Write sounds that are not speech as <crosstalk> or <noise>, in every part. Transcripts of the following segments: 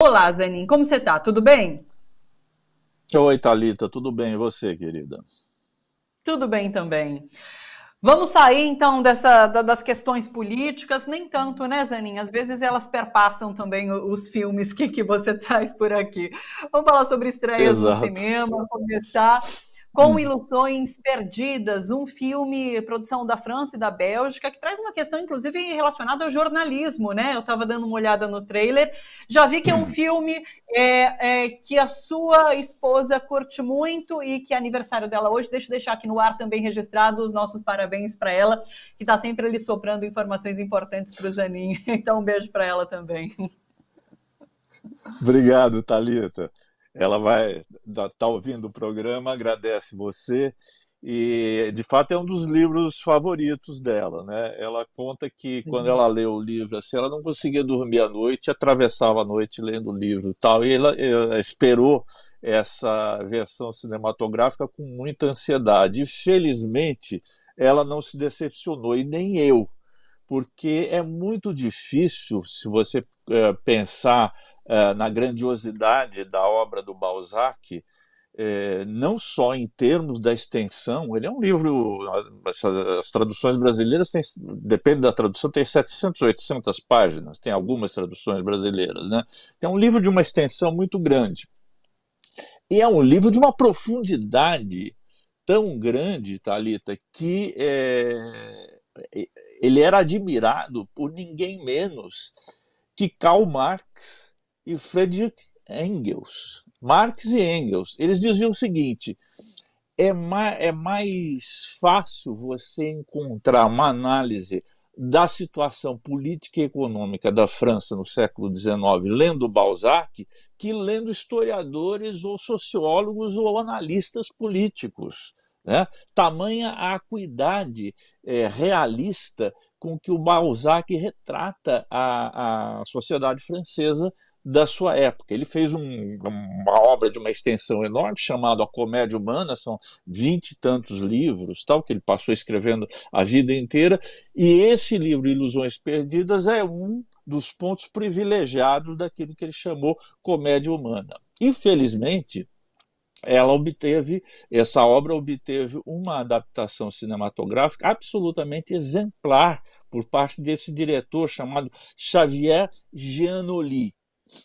Olá, Zanin, como você tá? Tudo bem? Oi, Thalita, tudo bem? E você, querida? Tudo bem também. Vamos sair então dessa, das questões políticas, nem tanto, né, Zanin? Às vezes elas perpassam também os filmes que, que você <laughs> traz por aqui. Vamos falar sobre estreias Exato. no cinema, começar com hum. Ilusões Perdidas, um filme produção da França e da Bélgica, que traz uma questão, inclusive, relacionada ao jornalismo, né? Eu estava dando uma olhada no trailer, já vi que é um uhum. filme é, é, que a sua esposa curte muito e que é aniversário dela hoje. Deixa eu deixar aqui no ar também registrado os nossos parabéns para ela, que está sempre ali soprando informações importantes para o Zanin. <laughs> Então, um beijo para ela também. Obrigado, Talita ela vai estar tá ouvindo o programa, agradece você. E, de fato, é um dos livros favoritos dela. Né? Ela conta que, quando uhum. ela leu o livro, assim, ela não conseguia dormir à noite, atravessava a noite lendo o livro tal, e ela, ela eh, esperou essa versão cinematográfica com muita ansiedade. E, felizmente, ela não se decepcionou, e nem eu, porque é muito difícil, se você é, pensar eh, na grandiosidade da obra do Balzac, eh, não só em termos da extensão, ele é um livro, as, as traduções brasileiras têm, depende da tradução, tem 700, 800 páginas, tem algumas traduções brasileiras, né? Então, é um livro de uma extensão muito grande. E é um livro de uma profundidade tão grande, Talita, que é, ele era admirado por ninguém menos que Karl Marx, e Friedrich Engels. Marx e Engels, eles diziam o seguinte: é, ma é mais fácil você encontrar uma análise da situação política e econômica da França no século XIX, lendo Balzac, que lendo historiadores ou sociólogos ou analistas políticos. Né? Tamanha a acuidade é, realista com que o Balzac retrata a, a sociedade francesa da sua época. Ele fez um, uma obra de uma extensão enorme chamada A Comédia Humana, são vinte e tantos livros, tal, que ele passou escrevendo a vida inteira, e esse livro Ilusões Perdidas é um dos pontos privilegiados daquilo que ele chamou comédia humana. Infelizmente, ela obteve, essa obra obteve uma adaptação cinematográfica absolutamente exemplar por parte desse diretor chamado Xavier Giannoli.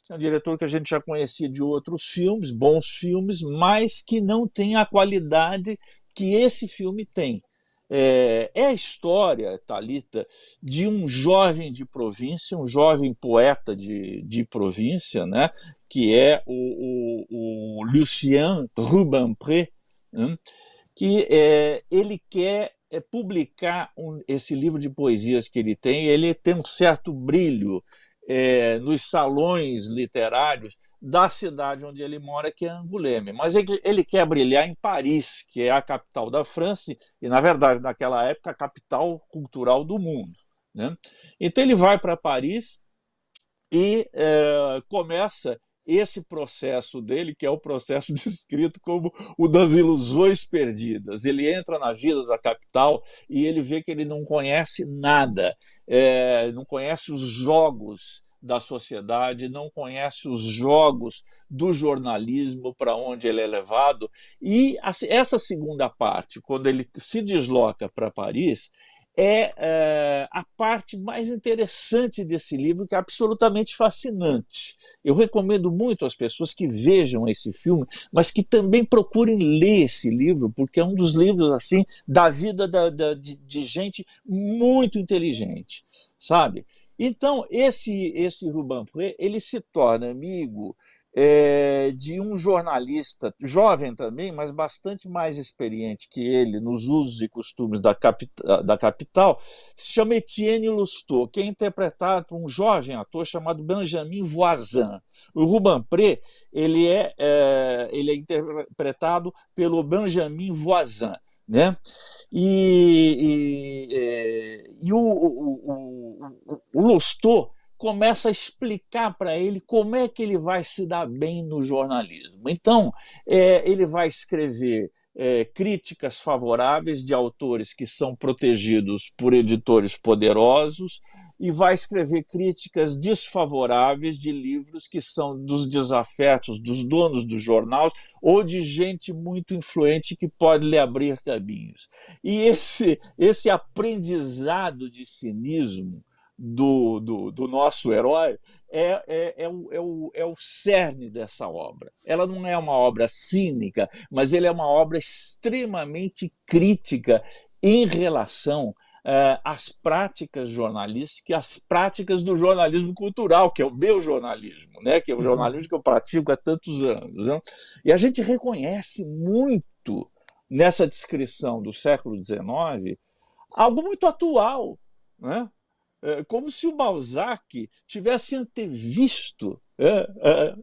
É um diretor que a gente já conhecia de outros filmes, bons filmes, mas que não tem a qualidade que esse filme tem. É, é a história, Talita, de um jovem de província, um jovem poeta de, de província, né, que é o, o, o Lucien Rubempré, né, que é, ele quer é, publicar um, esse livro de poesias que ele tem. Ele tem um certo brilho é, nos salões literários da cidade onde ele mora, que é Angoulême. Mas ele, ele quer brilhar em Paris, que é a capital da França e, na verdade, naquela época, a capital cultural do mundo. Né? Então ele vai para Paris e é, começa esse processo dele, que é o processo <laughs> descrito como o das ilusões perdidas. Ele entra na vida da capital e ele vê que ele não conhece nada, é, não conhece os jogos da sociedade, não conhece os jogos do jornalismo para onde ele é levado. E assim, essa segunda parte, quando ele se desloca para Paris, é, eh, a parte mais interessante desse livro, que é absolutamente fascinante. Eu recomendo muito às pessoas que vejam esse filme, mas que também procurem ler esse livro, porque é um dos livros assim da vida da, da, de, de gente muito inteligente, sabe? Então, esse esse Rubem ele se torna amigo é, de um jornalista, jovem também, mas bastante mais experiente que ele nos usos e costumes da, capita, da capital, se chama Etienne Lustot, que é interpretado por um jovem ator chamado Benjamin Voisin. O Ruben Pré ele é, é, ele é interpretado pelo Benjamin Voisin. Né? E, e, é, e o, o, o, o Lustot começa a explicar para ele como é que ele vai se dar bem no jornalismo. Então, é, ele vai escrever é, críticas favoráveis de autores que são protegidos por editores poderosos e vai escrever críticas desfavoráveis de livros que são dos desafetos dos donos dos jornais ou de gente muito influente que pode lhe abrir caminhos. E esse esse aprendizado de cinismo do, do, do nosso herói é, é, é, o, é, o, é o cerne dessa obra. Ela não é uma obra cínica, mas ele é uma obra extremamente crítica em relação eh, às práticas jornalísticas, às práticas do jornalismo cultural, que é o meu jornalismo, né? que é o uhum. jornalismo que eu pratico há tantos anos. Né? E a gente reconhece muito nessa descrição do século XIX algo muito atual. Né? É, como se o Balzac tivesse antevisto, é, é,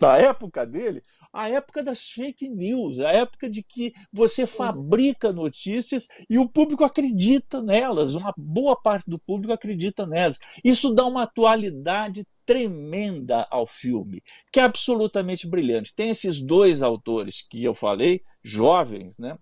na época dele, a época das fake news, a época de que você fabrica notícias e o público acredita nelas, uma boa parte do público acredita nelas. Isso dá uma atualidade tremenda ao filme, que é absolutamente brilhante. Tem esses dois autores que eu falei, jovens, né?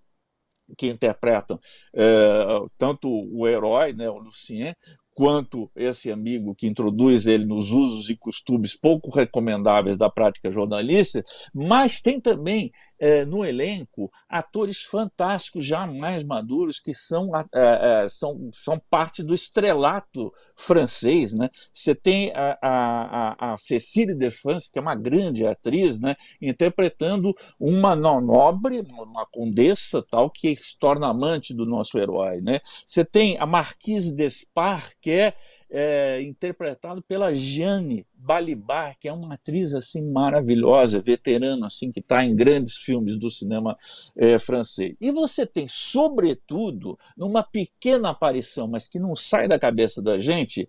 que interpretam é, tanto o herói, né, o Lucien, quanto esse amigo que introduz ele nos usos e costumes pouco recomendáveis da prática jornalística, mas tem também é, no elenco atores fantásticos, já mais maduros, que são, é, é, são, são parte do estrelato francês. Né? Você tem a, a, a Cécile de France, que é uma grande atriz, né? interpretando uma nobre, uma condessa tal, que se torna amante do nosso herói. Né? Você tem a Marquise d'Espard, que é, é interpretado pela Jeanne Balibar, que é uma atriz assim maravilhosa, veterana assim que está em grandes filmes do cinema é, francês. E você tem, sobretudo, numa pequena aparição, mas que não sai da cabeça da gente,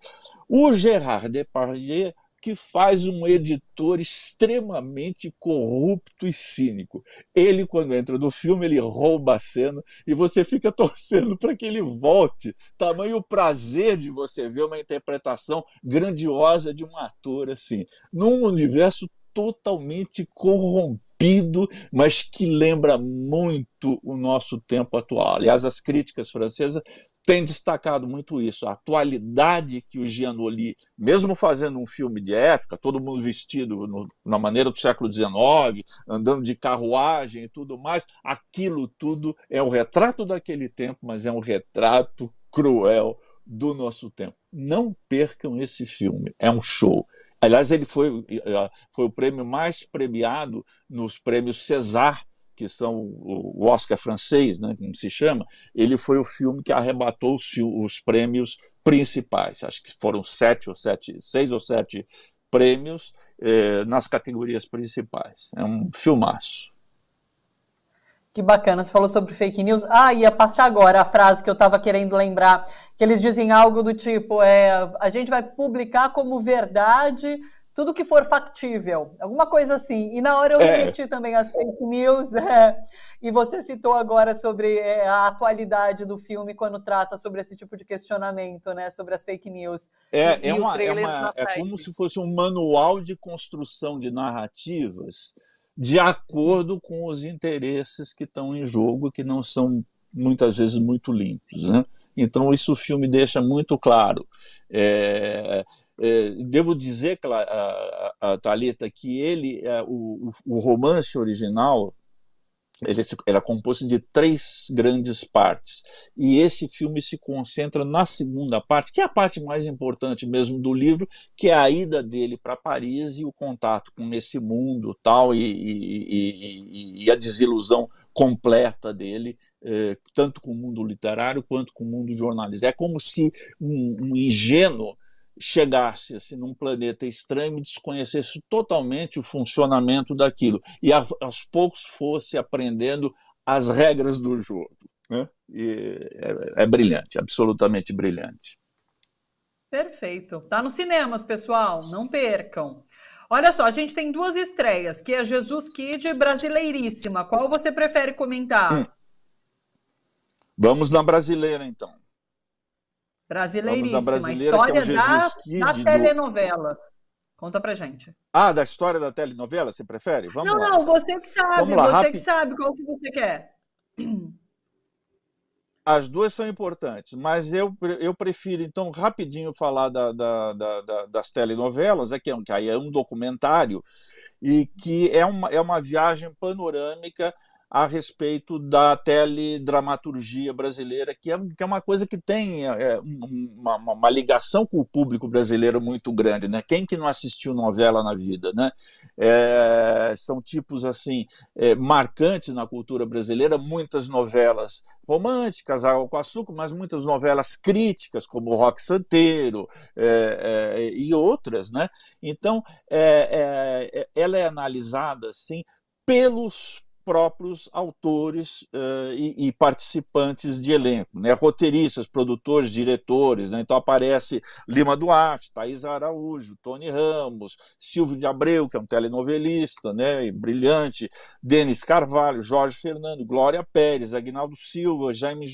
o Gerard Depardieu que faz um editor extremamente corrupto e cínico. Ele, quando entra no filme, ele rouba a cena e você fica <laughs> torcendo para que ele volte. Tamanho prazer de você ver uma interpretação grandiosa de um ator assim, num universo totalmente corrompido entupido, mas que lembra muito o nosso tempo atual. Aliás, as críticas francesas têm destacado muito isso, a atualidade que o Gianoli, mesmo fazendo um filme de época, todo mundo vestido no, na maneira do século XIX, andando de carruagem e tudo mais, aquilo tudo é um retrato daquele tempo, mas é um retrato cruel do nosso tempo. Não percam esse filme, é um show. Aliás, ele foi, eh, eh, foi o prêmio mais premiado nos prêmios César, que são o Oscar francês, né, como se chama. Ele foi o filme que arrebatou os, os prêmios principais. Acho que foram sete ou sete, seis ou sete prêmios eh, nas categorias principais. É um filmaço. Que bacana, você falou sobre fake news. Ah, ia passar agora a frase que eu estava querendo lembrar, que eles dizem algo do tipo: é, a gente vai publicar como verdade tudo que for factível, alguma coisa assim. E na hora eu é. repeti é. também as fake news, é. e você citou agora sobre é, a atualidade do filme quando trata sobre esse tipo de questionamento, né, sobre as fake news. É, é, uma, é, uma, tá é como se fosse um manual de construção de narrativas de acordo com os interesses que estão em jogo, que não são muitas vezes muito limpos. Né? Então, isso o filme deixa muito claro. É, é, devo dizer, a, a, a Thalita, que ele, a, é, o, o romance original ele era composto de três grandes partes. E esse filme se concentra na segunda parte, que é a parte mais importante mesmo do livro, que é a ida dele para Paris e o contato com esse mundo tal, e, e, e, e a desilusão completa dele, eh, tanto com o mundo literário quanto com o mundo jornalista. É como se um, um ingênuo chegasse assim, num planeta estranho e desconhecesse totalmente o funcionamento daquilo e a, aos poucos fosse aprendendo as regras do jogo. Né? E é, é brilhante, absolutamente brilhante. Perfeito. está nos cinemas, pessoal. Não percam. Olha só, a gente tem duas estreias, que é Jesus Kid e Brasileiríssima. Qual você prefere comentar? Hum. Vamos na brasileira, então. Brasileiríssima. Brasileira, é história é da, Kid, da telenovela. No... Conta pra gente. Ah, da história da telenovela, você prefere? Vamos não, lá. não, você que sabe, Vamos lá, você rápido. que sabe qual que você quer. As duas são importantes, mas eu, eu prefiro, então, rapidinho falar da, da, da, das telenovelas, é que, é um, que aí é um documentário, e que é uma, é uma viagem panorâmica a respeito da teledramaturgia brasileira, que é, que é uma coisa que tem é, é uma, uma, ligação com o público brasileiro muito grande. Né? Quem que não assistiu novela na vida? Né? É, são tipos assim é, marcantes na cultura brasileira, muitas novelas românticas, Água com Açúcar, mas muitas novelas críticas, como Rock Santeiro é, é, e outras. Né? Então, ela é analisada assim, pelos próprios autores uh, e, e, participantes de elenco, né? roteiristas, produtores, diretores. Né? Então aparece Lima Duarte, Thais Araújo, Tony Ramos, Silvio de Abreu, que é um telenovelista né? brilhante, Denis Carvalho, Jorge Fernando, Glória Pérez, Agnaldo Silva, Jaime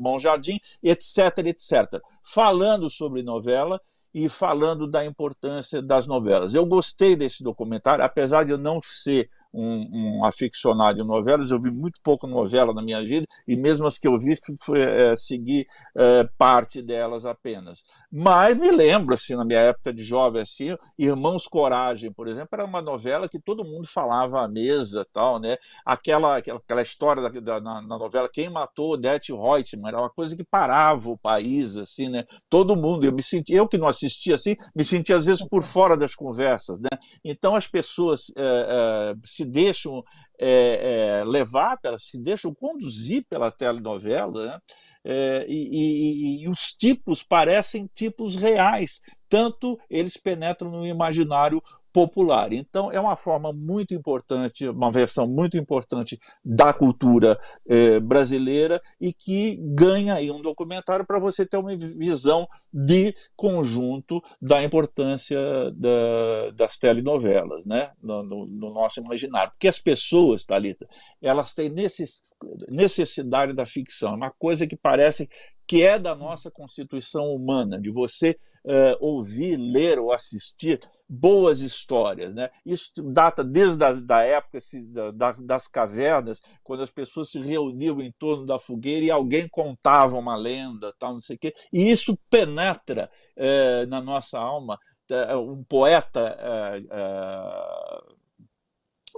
Monjardim, eh, etc, etc. Falando sobre novela, e falando da importância das novelas. Eu gostei desse documentário, apesar de eu não ser um, um aficionado em novelas, eu vi muito pouco novela na minha vida, e mesmo as que eu vi, fui, é, segui é, parte delas apenas. Mas me lembro, assim, na minha época de jovem, assim, Irmãos Coragem, por exemplo, era uma novela que todo mundo falava à mesa, tal, né? Aquela, aquela, aquela história da, da na, na, novela Quem Matou Odete Reutemann, era uma coisa que parava o país, assim, né? Todo mundo, eu me senti, eu que não assistia assim, me sentia às vezes por fora das conversas, né? Então as pessoas é, se é, se deixam é, é, levar, se deixam conduzir pela telenovela, né? é, e, e, e, os tipos parecem tipos reais, tanto eles penetram no imaginário popular. Então, é uma forma muito importante, uma versão muito importante da cultura eh, brasileira e que ganha aí um documentário para você ter uma visão de conjunto da importância da, das telenovelas, né? No, no, no, nosso imaginário. Porque as pessoas, Thalita, elas têm necess, necessidade da ficção, é uma coisa que parece que é da nossa constituição humana, de você uh, ouvir, ler ou assistir boas histórias. Né? Isso data desde a da época se, da, das, das cavernas, quando as pessoas se reuniam em torno da fogueira e alguém contava uma lenda, tal, não sei o quê. E isso penetra uh, na nossa alma. Uh, um poeta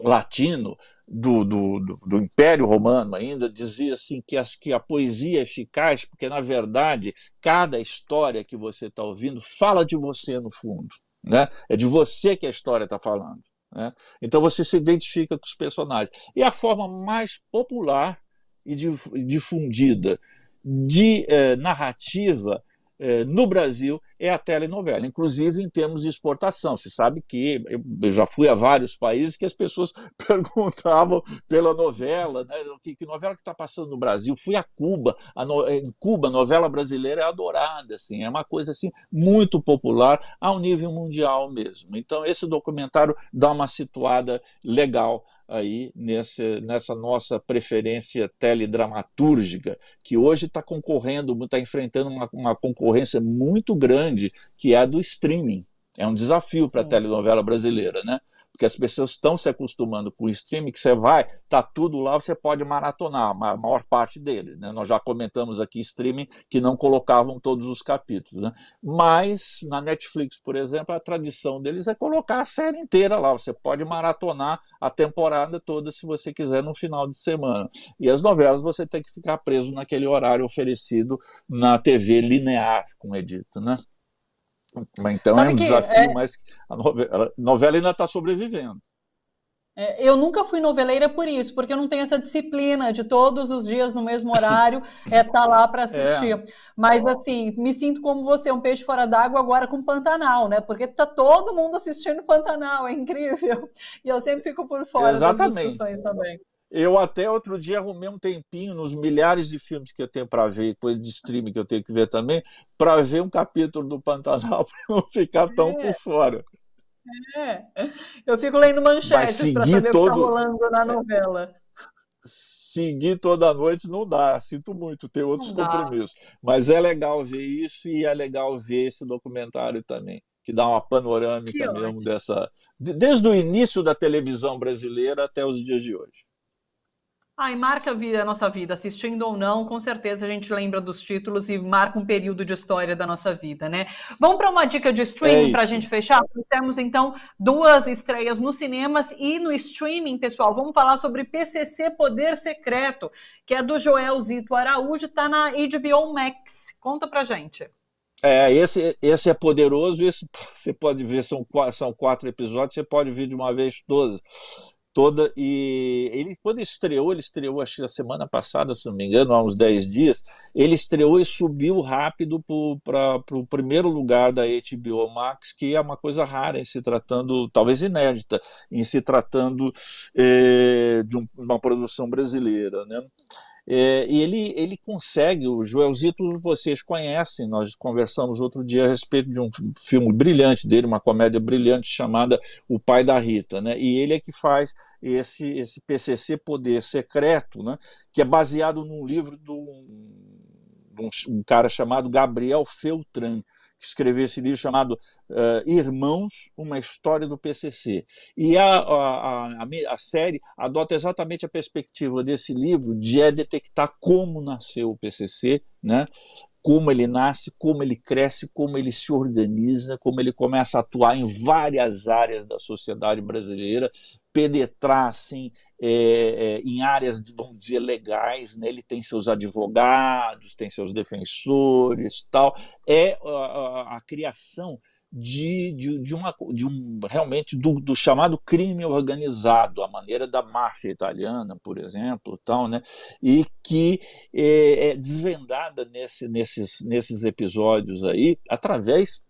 latino do, do, do, do, Império Romano ainda dizia assim que, as, que a poesia é eficaz porque na verdade cada história que você está ouvindo fala de você no fundo, né? É de você que a história está falando. Né? Então você se identifica com os personagens. E a forma mais popular e difundida de eh, narrativa eh, no Brasil é a telenovela, inclusive em termos de exportação. Você sabe que eu já fui a vários países que as pessoas <laughs> perguntavam pela novela, né? que, que novela que está passando no Brasil? Fui a Cuba, a no... em Cuba a novela brasileira é adorada, assim, é uma coisa assim muito popular ao nível mundial mesmo. Então esse documentário dá uma situada legal aí nesse, nessa nossa preferência teledramatúrgica, que hoje está concorrendo, está enfrentando uma, uma, concorrência muito grande, que é a do streaming. É um desafio para a telenovela brasileira, né? porque as pessoas estão se acostumando com o streaming, que você vai, tá tudo lá, você pode maratonar, a maior parte deles. Né? Nós já comentamos aqui streaming que não colocavam todos os capítulos. Né? Mas na Netflix, por exemplo, a tradição deles é colocar a série inteira lá. Você pode maratonar a temporada toda se você quiser no final de semana. E as novelas você tem que ficar preso naquele horário oferecido na TV linear, como é dito, né? Então é Sabe é um desafio, é... mas a novela, a novela ainda está sobrevivendo. É, eu nunca fui noveleira por isso, porque eu não tenho essa disciplina de todos os dias no mesmo horário estar <laughs> é, tá lá para é. assistir. É. Mas assim, me sinto como você, um peixe fora d'água agora com Pantanal, né? Porque tá todo mundo assistindo Pantanal, é incrível. E eu sempre fico por fora Exatamente. das discussões também. Eu até outro dia arrumei um tempinho nos milhares de filmes que eu tenho para ver, coisa de streaming que eu tenho que ver também, para ver um capítulo do Pantanal <laughs> para não ficar tão é. por fora. É. Eu fico lendo manchetes para saber todo... o que está rolando na novela. Seguir toda noite não dá, sinto muito, tem outros compromissos. Mas é legal ver isso e é legal ver esse documentário também que dá uma panorâmica que mesmo ótimo. dessa. Desde o início da televisão brasileira até os dias de hoje. Ai, marca a, nossa vida, assistindo ou não, com certeza a gente lembra dos títulos e marca um período de história da nossa vida, né? Vamos para uma dica de é streaming é para a gente fechar? Temos então duas estreias nos cinemas e no streaming, pessoal. Vamos falar sobre PCC Poder Secreto, que é do Joel Zito Araújo, está na HBO Max. Conta para gente. É, esse, esse é poderoso, esse <laughs> você pode ver, são, são quatro episódios, você pode ver de uma vez todos toda. E ele, quando estreou, ele estreou, acho que semana passada, se não me engano, há uns 10 dias, ele estreou e subiu rápido para o primeiro lugar da HBO Max, que é uma coisa rara em se tratando, talvez inédita, em se tratando eh, de um, uma produção brasileira, né? É, e ele, ele consegue, o Joelzito vocês conhecem, nós conversamos outro dia a respeito de um filme brilhante dele, uma comédia brilhante chamada O Pai da Rita, né? E ele é que faz esse, esse PCC Poder Secreto, né? Que é baseado num livro do, de um, um cara chamado Gabriel Feltran, que escreveu esse livro chamado uh, Irmãos, uma história do PCC. E a, a, a, a, série adota exatamente a perspectiva desse livro de é detectar como nasceu o PCC, né? como ele nasce, como ele cresce, como ele se organiza, como ele começa a atuar em várias áreas da sociedade brasileira, penetrar assim, é, é, em áreas, vamos dizer, legais. Né? Ele tem seus advogados, tem seus defensores tal. É a, a, a criação de, de, de, uma, de um realmente do, do, chamado crime organizado, a maneira da máfia italiana, por exemplo, tal, né? e que é, é desvendada nesse, nesses, nesses episódios aí através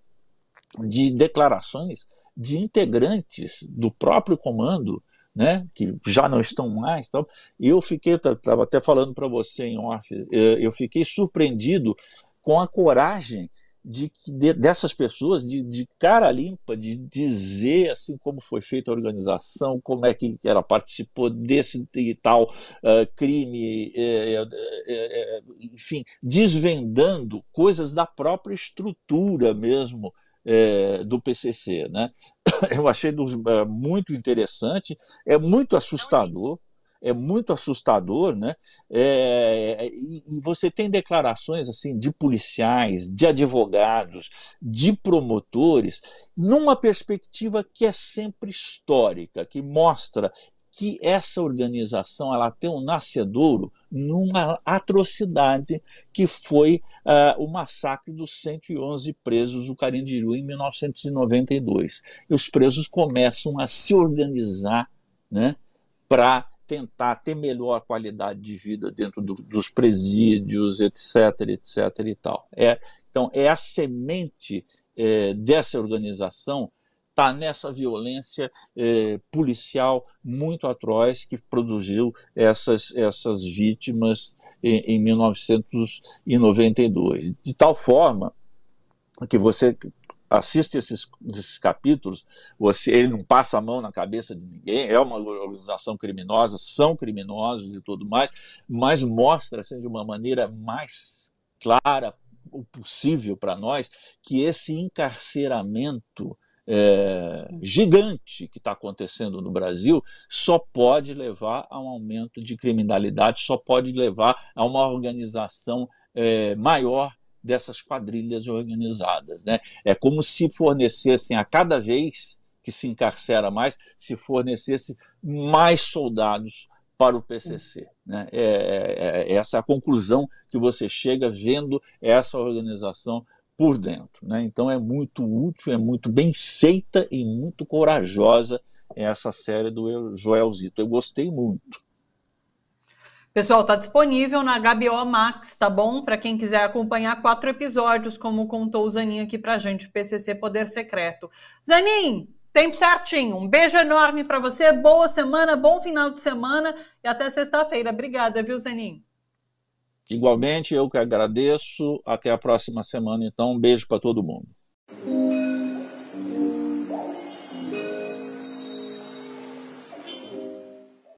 de declarações de integrantes do próprio comando né, que já não estão mais. Tal. Eu fiquei, estava até falando para você em off, é, eu fiquei surpreendido com a coragem de, de dessas pessoas de, de cara limpa, de dizer assim como foi feita a organização, como é que ela participou desse e tal uh, crime, é, é, é, enfim, desvendando coisas da própria estrutura mesmo eh, do PCC, né? <coughs> Eu achei eh, muito interessante, é muito é assustador é muito assustador, né? É, é e você tem declarações assim de policiais, de advogados, de promotores, numa perspectiva que é sempre histórica, que mostra que essa organização ela tem um nascedouro numa atrocidade que foi uh, o massacre dos 111 presos do Carindiru em 1992. E os presos começam a se organizar né, para tentar ter melhor qualidade de vida dentro do, dos presídios, etc, etc e tal. É, então, é a semente é, dessa organização está nessa violência é, policial muito atroz que produziu essas, essas vítimas em, em 1992. De tal forma que você assiste esses, esses capítulos, você, ele não passa a mão na cabeça de ninguém, é uma organização criminosa, são criminosos e tudo mais, mas mostra assim, de uma maneira mais clara o possível para nós que esse encarceramento é, gigante que está acontecendo no Brasil só pode levar a um aumento de criminalidade, só pode levar a uma organização é, maior dessas quadrilhas organizadas. Né? É como se fornecessem a cada vez que se encarcera mais, se fornecesse mais soldados para o PCC. Né? É, é, é essa a conclusão que você chega vendo essa organização por dentro. Né? Então é muito útil, é muito bem feita e muito corajosa essa série do Joelzito. Eu gostei muito. Pessoal, tá disponível na HBO Max, tá bom? Para quem quiser acompanhar quatro episódios, como contou o Zanin aqui a gente, PCC Poder Secreto. Zanin, tempo certinho. Um beijo enorme para você, boa semana, bom final de semana e até sexta-feira. Obrigada, viu, Zanin? Igualmente, eu que agradeço. Até a próxima semana, então. Um beijo para todo mundo.